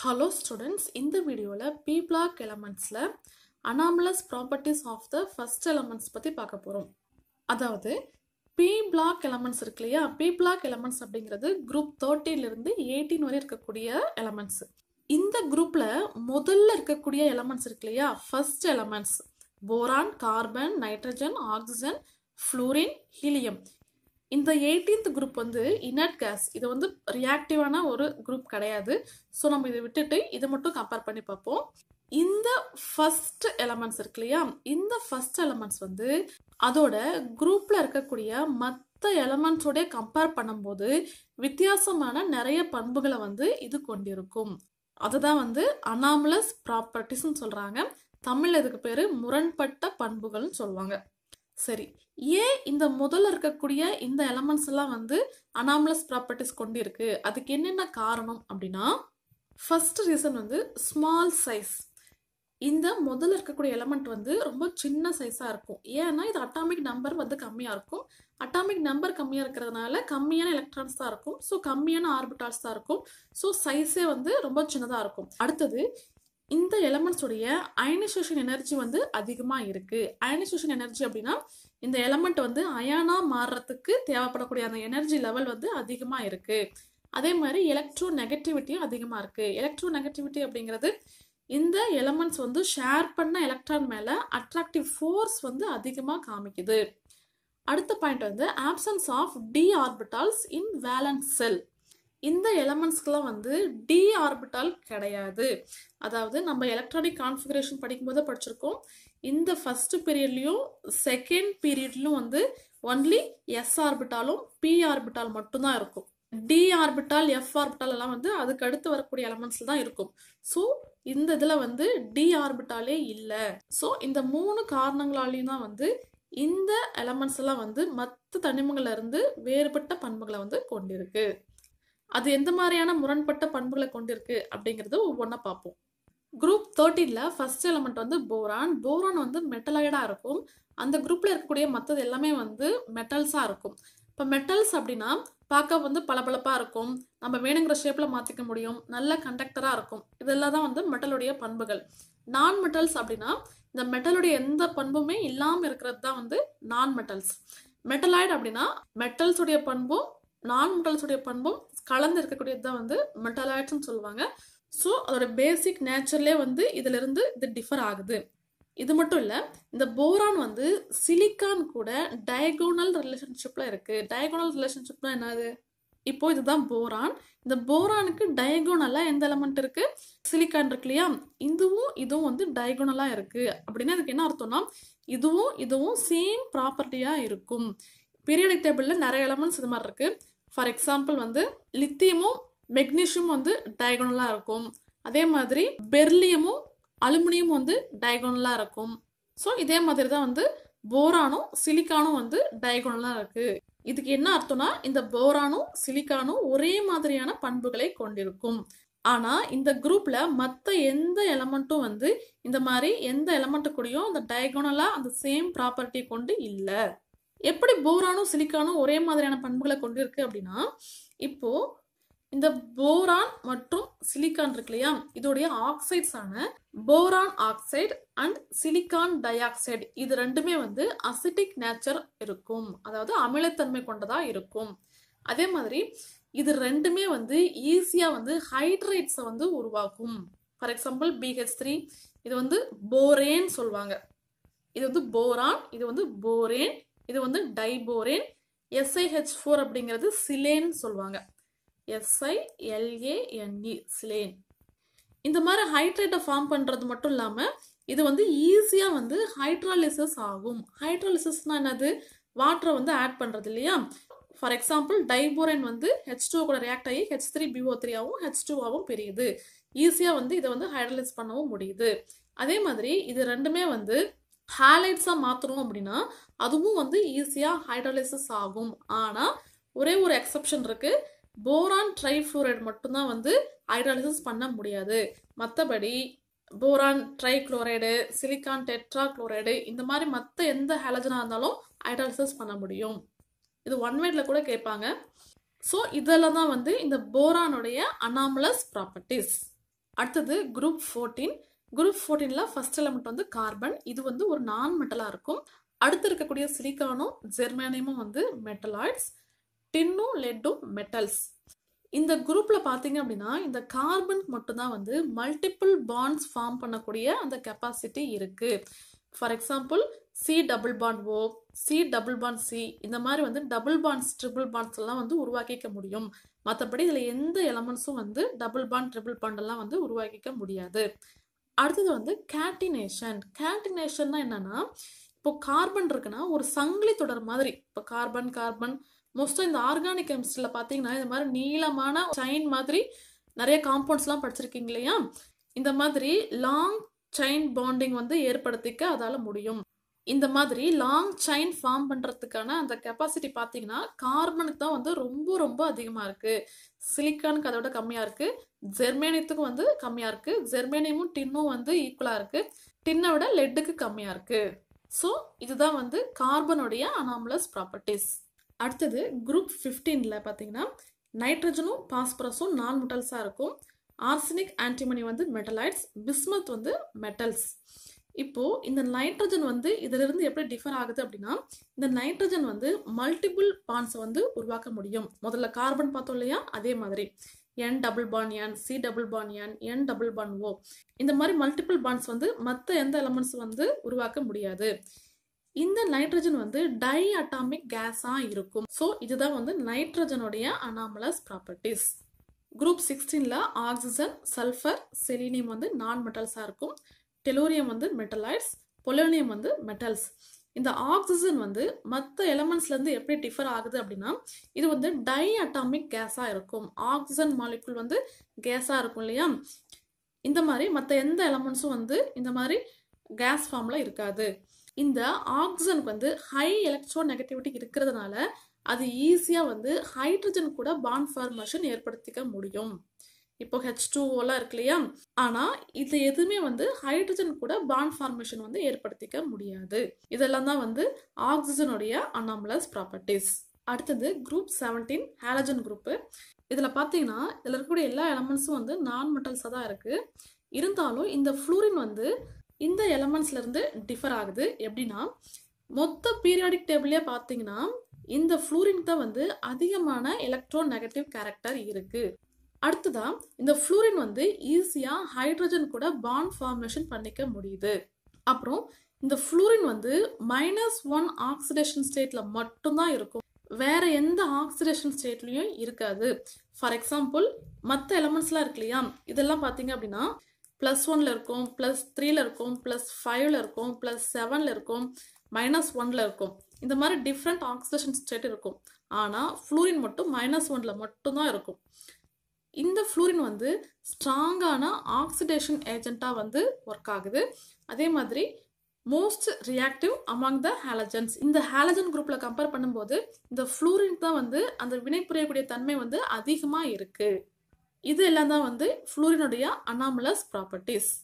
hello students இந்த வீடியோவில் p block எலமெண்ட்ஸில் anomalous properties of the first elements பற்றி பார்க்க போகிறோம் அதாவது பி பிளாக் எலமெண்ட்ஸ் இருக்கு இல்லையா பி பிளாக் எலமெண்ட்ஸ் அப்படிங்கிறது குரூப் தேர்ட்டிலிருந்து எயிட்டீன் வரை இருக்கக்கூடிய எலமெண்ட்ஸ் இந்த குரூப்பில் முதல்ல இருக்கக்கூடிய எலமெண்ட்ஸ் இருக்கு இல்லையா first elements boron carbon nitrogen oxygen fluorine helium இந்த எயிட்டீன்த் குரூப் வந்து இனட் கேஸ் இது வந்து ரியாக்டிவான ஒரு குரூப் கிடையாது ஸோ நம்ம இதை விட்டுட்டு இதை மட்டும் கம்பேர் பண்ணி பார்ப்போம் இந்த ஃபஸ்ட் எலமெண்ட்ஸ் இருக்கு இல்லையா இந்த ஃபஸ்ட் எலமெண்ட்ஸ் வந்து அதோட குரூப்பில் இருக்கக்கூடிய மற்ற எலமெண்ட்ஸோடய கம்பேர் பண்ணும்போது வித்தியாசமான நிறைய பண்புகளை வந்து இது கொண்டிருக்கும் அதுதான் வந்து அனாமலஸ் ப்ராப்பர்ட்டிஸ்ன்னு சொல்கிறாங்க தமிழ் இதுக்கு பேர் முரண்பட்ட பண்புகள்னு சொல்லுவாங்க சரி ஏன் இந்த முதல்ல இருக்கக்கூடிய இந்த எலமெண்ட்ஸ் எல்லாம் வந்து அனாமலஸ் ப்ராப்பர்ட்டிஸ் கொண்டு இருக்கு அதுக்கு என்னென்ன காரணம் அப்படின்னா ஃபர்ஸ்ட் ரீசன் வந்து ஸ்மால் சைஸ் இந்த முதல்ல இருக்கக்கூடிய எலமெண்ட் வந்து ரொம்ப சின்ன சைஸாக இருக்கும் ஏன்னா இது அட்டாமிக் நம்பர் வந்து கம்மியாக இருக்கும் அட்டாமிக் நம்பர் கம்மியாக இருக்கிறதுனால கம்மியான எலக்ட்ரான்ஸ் தான் இருக்கும் ஸோ கம்மியான ஆர்பிட்டால்ஸ் தான் இருக்கும் ஸோ சைஸே வந்து ரொம்ப சின்னதாக இருக்கும் அடுத்தது இந்த எலமெண்ட்ஸுடைய அயனைசேஷன் எனர்ஜி வந்து அதிகமாக இருக்குது அயனைசேஷன் எனர்ஜி அப்படின்னா இந்த எலமெண்ட் வந்து அயனாக மாறுறதுக்கு தேவைப்படக்கூடிய அந்த எனர்ஜி லெவல் வந்து அதிகமாக இருக்குது அதே மாதிரி எலக்ட்ரோ நெகட்டிவிட்டியும் அதிகமாக இருக்குது எலக்ட்ரோ நெகட்டிவிட்டி அப்படிங்கிறது இந்த எலமெண்ட்ஸ் வந்து ஷேர் பண்ண எலக்ட்ரான் மேலே அட்ராக்டிவ் ஃபோர்ஸ் வந்து அதிகமாக காமிக்குது அடுத்த பாயிண்ட் வந்து options of d orbitals in valence shell இந்த எலமெண்ட்ஸ்க்கெலாம் வந்து டி ஆர்பிட்டால் கிடையாது அதாவது நம்ம எலக்ட்ரானிக் கான்ஃபிகரேஷன் படிக்கும்போது படிச்சிருக்கோம் இந்த ஃபர்ஸ்ட் பீரியட்லேயும் செகண்ட் பீரியட்லையும் வந்து ஒன்லி எஸ் ஆர்பிட்டாலும் பி ஆர்பிட்டால் மட்டும்தான் இருக்கும் டி ஆர்பிட்டால் எஃப் ஆர்பிட்டால் எல்லாம் வந்து அதுக்கு அடுத்து வரக்கூடிய எலமெண்ட்ஸ்ல தான் இருக்கும் ஸோ இந்த இதில் வந்து டி ஆர்பிட்டாலே இல்லை ஸோ இந்த மூணு காரணங்களாலையும் தான் வந்து இந்த எலமெண்ட்ஸ் எல்லாம் வந்து மற்ற தனிமங்கள்ல இருந்து வேறுபட்ட பண்புகளை வந்து கொண்டிருக்கு அது எந்த மாதிரியான முரண்பட்ட பண்புகளை கொண்டிருக்கு அப்படிங்கிறது ஒவ்வொன்றா பார்ப்போம் குரூப் தேர்ட்டீனில் ஃபர்ஸ்ட் எலமெண்ட் வந்து போரான் போரான் வந்து மெட்டலாய்டாக இருக்கும் அந்த குரூப்பில் இருக்கக்கூடிய மற்றது எல்லாமே வந்து மெட்டல்ஸாக இருக்கும் இப்போ மெட்டல்ஸ் அப்படின்னா பார்க்க வந்து பளபளப்பாக இருக்கும் நம்ம வேணுங்கிற ஷேப்பில் மாற்றிக்க முடியும் நல்ல கண்டக்டராக இருக்கும் இதெல்லாம் தான் வந்து மெட்டலுடைய பண்புகள் நான் மெட்டல்ஸ் அப்படின்னா இந்த மெட்டலுடைய எந்த பண்புமே இல்லாமல் இருக்கிறது தான் வந்து நான் மெட்டல்ஸ் மெட்டலாய்டு அப்படின்னா மெட்டல்ஸுடைய பண்பும் நான் மெட்டாலட்ஸுடைய பண்பும் கலந்து இருக்கக்கூடியது தான் வந்து மெட்டாலாய்ட்ஸ்னு சொல்லுவாங்க ஸோ அதோட பேசிக் நேச்சர்லேயே வந்து இதிலிருந்து இது டிஃபர் ஆகுது இது மட்டும் இல்லை இந்த போரான் வந்து சிலிக்கான் கூட டயகோனல் ரிலேஷன்ஷிப்பில் இருக்குது டயகோனல் ரிலேஷன்ஷிப்னா என்னது இப்போ இதுதான் போரான் இந்த போரானுக்கு டயகோனலாக எந்த எலமெண்ட் இருக்குது சிலிக்கான் இருக்கு இல்லையா இதுவும் இதுவும் வந்து டயகோனலாக இருக்குது அப்படின்னா அதுக்கு என்ன அர்த்தம்னா இதுவும் இதுவும் சேம் ப்ராப்பர்ட்டியாக இருக்கும் பீரியடிக் டேபிளில் நிறைய எலமெண்ட்ஸ் இது மாதிரி இருக்குது ஃபார் எக்ஸாம்பிள் வந்து லித்தியமும் மெக்னீஷியமும் வந்து டயகோனலாக இருக்கும் அதே மாதிரி பெர்லியமும் அலுமினியமும் வந்து டயகோனலாக இருக்கும் ஸோ இதே மாதிரி தான் வந்து போரானும் சிலிக்கானும் வந்து டயகோனலாக இருக்குது இதுக்கு என்ன அர்த்தம்னா இந்த போரானும் சிலிக்கானும் ஒரே மாதிரியான பண்புகளை கொண்டிருக்கும் ஆனால் இந்த குரூப்பில் மற்ற எந்த எலமெண்ட்டும் வந்து இந்த மாதிரி எந்த எலமெண்ட்டு கூடயும் அந்த டயகோனலாக அந்த சேம் ப்ராப்பர்ட்டி கொண்டு இல்லை எப்படி போரானும் சிலிக்கானும் ஒரே மாதிரியான பண்புகளை கொண்டு இருக்கு அப்படின்னா இப்போ இந்த போரான் மற்றும் சிலிக்கான் இருக்கு இல்லையா இதோடைய ஆக்சைட்ஸான boron oxide and silicon dioxide இது ரெண்டுமே வந்து அசிட்டிக் நேச்சர் இருக்கும் அதாவது அமிலத்தன்மை கொண்டதா இருக்கும் அதே மாதிரி இது ரெண்டுமே வந்து ஈஸியாக வந்து ஹைட்ரேட்ஸ வந்து உருவாக்கும் ஃபார் எக்ஸாம்பிள் பிஹெச் த்ரீ இது வந்து போரேன்னு சொல்லுவாங்க இது வந்து போரான் இது வந்து போரேன் இது வந்து டைபோரேன் எஸ்ஐஹெச் ஃபோர் அப்படிங்கிறது சிலேன் சொல்லுவாங்க எஸ்ஐ எல்ஏஎன்இ e, சிலேன் இந்த மாதிரி ஹைட்ரேட்டை ஃபார்ம் பண்ணுறது மட்டும் இல்லாமல் இது வந்து ஈஸியாக வந்து ஹைட்ராலிசிஸ் ஆகும் ஹைட்ராலிசிஸ்னால் என்னது வாட்டரை வந்து ஆட் பண்ணுறது இல்லையா ஃபார் எக்ஸாம்பிள் டைபோரேன் வந்து ஹெச் டூ கூட ரியாக்ட் ஆகி ஹெச் த்ரீ பிஓ த்ரீயாகவும் ஹெச் டூவாகவும் பெரியுது ஈஸியாக வந்து இதை வந்து ஹைட்ரலைஸ் பண்ணவும் முடியுது அதே மாதிரி இது ரெண்டுமே வந்து ஹேலைட்ஸாக மாற்றுறோம் அப்படின்னா அதுவும் வந்து ஈஸியாக ஹைட்ரலைசஸ் ஆகும் ஆனால் ஒரே ஒரு எக்ஸப்ஷன் இருக்குது போரான் ட்ரைஃப்ளூரைடு மட்டும்தான் வந்து ஹைட்ராலிசிஸ் பண்ண முடியாது மற்றபடி boron trichloride silicon tetrachloride இந்த மாதிரி மற்ற எந்த ஹேலஜனாக இருந்தாலும் ஹைட்ராலிசிஸ் பண்ண முடியும் இது ஒன் வேட்ல கூட கேட்பாங்க ஸோ இதெல்லாம் தான் வந்து இந்த போரானுடைய அனாமலஸ் ப்ராப்பர்ட்டிஸ் அடுத்தது குரூப் ஃபோர்டீன் குரூப் ஃபோர்டீன்ல ஃபஸ்ட் எலமெண்ட் வந்து கார்பன் இது வந்து ஒரு நான் மெட்டலாக இருக்கும் அடுத்து இருக்கக்கூடிய சிலிக்கானும் ஜெர்மானியமும் வந்து மெட்டலாய்ட்ஸ் டின்னும் லெட்டும் மெட்டல்ஸ் இந்த குரூப்பில் பார்த்தீங்க அப்படின்னா இந்த கார்பன் மட்டும்தான் வந்து மல்டிபிள் பாண்ட்ஸ் ஃபார்ம் பண்ணக்கூடிய அந்த கெப்பாசிட்டி இருக்குது for example C double bond O C double bond C இந்த மாதிரி வந்து டபுள் பாண்ட்ஸ் ட்ரிபிள் பாண்ட்ஸ் எல்லாம் வந்து உருவாக்கிக்க முடியும் மற்றபடி இதில் எந்த எலமெண்ட்ஸும் வந்து டபுள் பாண்ட் ட்ரிபிள் பாண்ட் எல்லாம் வந்து உருவாக்கிக்க முடியாது அடுத்தது வந்து கேட்டினேஷன் கேட்டினேஷன்னா என்னன்னா இப்போ கார்பன் இருக்குன்னா ஒரு சங்கிலி தொடர் மாதிரி இப்போ கார்பன் கார்பன் மோஸ்ட்டாக இந்த ஆர்கானிக் கெமிஸ்ட்ரியில் பார்த்தீங்கன்னா இந்த மாதிரி நீளமான செயின் மாதிரி நிறைய காம்பவுண்ட்ஸ்லாம் படிச்சிருக்கீங்க இல்லையா இந்த மாதிரி லாங் செயின் பாண்டிங் வந்து ஏற்படுத்திக்க அதால் முடியும் இந்த மாதிரி லாங் செயின் ஃபார்ம் பண்ணுறதுக்கான அந்த கெப்பாசிட்டி பார்த்தீங்கன்னா கார்பனுக்கு தான் வந்து ரொம்ப ரொம்ப அதிகமாக இருக்குது சிலிக்கானுக்கு அதோட கம்மியாக இருக்குது ஜெர்மேனியத்துக்கும் வந்து கம்மியாக இருக்குது ஜெர்மேனியமும் டின்னும் வந்து ஈக்குவலாக இருக்குது டின்னை விட லெட்டுக்கு கம்மியாக இருக்குது ஸோ இதுதான் வந்து கார்பனுடைய அனாமலஸ் ப்ராப்பர்ட்டிஸ் அடுத்தது குரூப் ஃபிஃப்டீனில் பார்த்தீங்கன்னா நைட்ரஜனும் பாஸ்பரஸும் நான் மெட்டல்ஸாக இருக்கும் ஆர்சனிக் ஆன்டிமனி வந்து மெட்டலைட்ஸ் பிஸ்மத் வந்து மெட்டல்ஸ் இப்போது இந்த நைட்ரஜன் வந்து இருந்து எப்படி டிஃபர் ஆகுது அப்படின்னா இந்த நைட்ரஜன் வந்து மல்டிபிள் பான்ஸை வந்து உருவாக்க முடியும் முதல்ல கார்பன் பார்த்தோம் இல்லையா அதே மாதிரி N double bond N C double bond N N double bond O இந்த மாதிரி மல்டிபிள் பான்ஸ் வந்து மற்ற எந்த எலமெண்ட்ஸ் வந்து உருவாக்க முடியாது இந்த நைட்ரஜன் வந்து டை அட்டாமிக் கேஸாக இருக்கும் ஸோ இதுதான் வந்து நைட்ரஜனுடைய அனாமலஸ் ப்ராப்பர்டிஸ் குரூப் சிக்ஸ்டீனில் ஆக்சிஜன் சல்ஃபர் செலினியம் வந்து நான் மெட்டல்ஸாக இருக்கும் டெலூரியம் வந்து மெட்டலைட்ஸ் பொலோனியம் வந்து மெட்டல்ஸ் இந்த ஆக்சிஜன் வந்து மற்ற எலமெண்ட்ஸ்லேருந்து எப்படி டிஃபர் ஆகுது அப்படின்னா இது வந்து டை அட்டாமிக் கேஸாக இருக்கும் ஆக்சிஜன் மாலிகுல் வந்து கேஸாக இருக்கும் இல்லையா இந்த மாதிரி மற்ற எந்த எலமெண்ட்ஸும் வந்து இந்த மாதிரி கேஸ் ஃபார்மில் இருக்காது இந்த ஆக்சிஜனுக்கு வந்து ஹை எலக்ட்ரோ நெகட்டிவிட்டி இருக்கிறதுனால அது ஈஸியாக வந்து ஹைட்ரஜன் கூட பான் ஃபார்மேஷன் ஏற்படுத்திக்க முடியும் இப்போ ஹெச் டூஓலாம் இருக்கு இல்லையா ஆனால் இது எதுவுமே வந்து ஹைட்ரஜன் கூட பாண்ட் ஃபார்மேஷன் வந்து ஏற்படுத்திக்க முடியாது இதெல்லாம் தான் வந்து ஆக்சிஜனுடைய அனாமலஸ் ப்ராப்பர்ட்டிஸ் அடுத்தது குரூப் செவன்டீன் ஹேலஜன் குரூப்பு இதில் பார்த்தீங்கன்னா இதில் இருக்கக்கூடிய எல்லா எலமெண்ட்ஸும் வந்து நான் மெட்டல்ஸாக தான் இருக்குது இருந்தாலும் இந்த ஃப்ளூரின் வந்து இந்த எலமெண்ட்ஸ்லேருந்து டிஃபர் ஆகுது எப்படின்னா மொத்த பீரியாடிக் டேபிளே பார்த்தீங்கன்னா இந்த ஃப்ளூரின் தான் வந்து அதிகமான எலக்ட்ரோ நெகட்டிவ் கேரக்டர் இருக்குது அடுத்ததா இந்த ஃப்ளூரின் வந்து ஈஸியாக ஹைட்ரஜன் கூட பாண்ட் ஃபார்மேஷன் பண்ணிக்க முடியுது அப்புறம் இந்த ஃப்ளூரின் வந்து மைனஸ் ஒன் ஆக்சிடேஷன் ஸ்டேட்டில் மட்டும்தான் இருக்கும் வேற எந்த ஆக்சிடேஷன் ஸ்டேட்லையும் இருக்காது ஃபார் எக்ஸாம்பிள் மற்ற எலமெண்ட்ஸ்லாம் இருக்கு இல்லையா இதெல்லாம் பார்த்தீங்க அப்படின்னா ப்ளஸ் ஒன்ல இருக்கும் ப்ளஸ் த்ரீல இருக்கும் ப்ளஸ் ஃபைவ்ல இருக்கும் ப்ளஸ் செவன்ல இருக்கும் மைனஸ் ஒன்ல இருக்கும் இந்த மாதிரி டிஃப்ரெண்ட் ஆக்சிடேஷன் ஸ்டேட் இருக்கும் ஆனால் ஃப்ளூரின் மட்டும் மைனஸ் ஒன்ல மட்டும்தான் இருக்கும் இந்த ஃப்ளூரின் வந்து ஸ்ட்ராங்கான ஆக்சிடேஷன் ஏஜெண்ட்டாக வந்து ஒர்க் ஆகுது அதே மாதிரி most reactive among the halogens இந்த ஹேலஜன் குரூப்பில் கம்பேர் பண்ணும்போது இந்த ஃப்ளூரின் தான் வந்து அந்த வினை புரியக்கூடிய தன்மை வந்து அதிகமாக இருக்குது இது எல்லாம் தான் வந்து ஃப்ளூரினுடைய அனாமலஸ் ப்ராப்பர்ட்டிஸ்